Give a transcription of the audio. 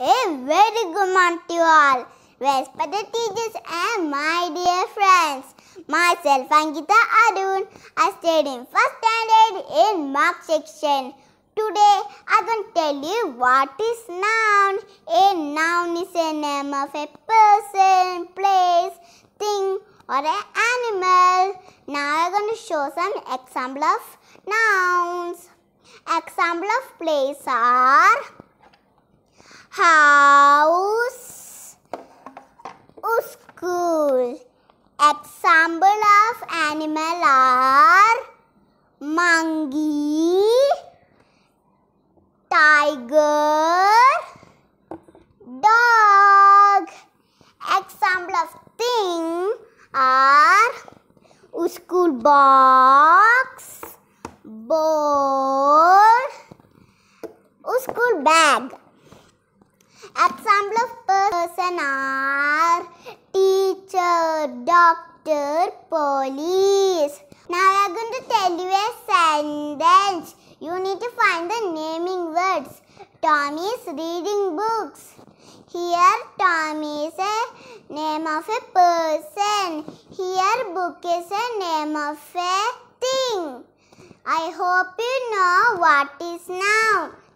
A very good morning to all. Respected teachers and my dear friends. Myself Angita Arun. I study in first standard in mark section. Today I can tell you what is noun. A noun is a name of a person, place, thing or an animal. Now I am going to show some example of nouns. Example of place are house school example of animal are monkey tiger dog example of thing are school box board, school bag Example of person are teacher, doctor, police. Now I am going to tell you a sentence. You need to find the naming words. Tommy is reading books. Here Tommy is a name of a person. Here book is a name of a thing. I hope you know what is noun.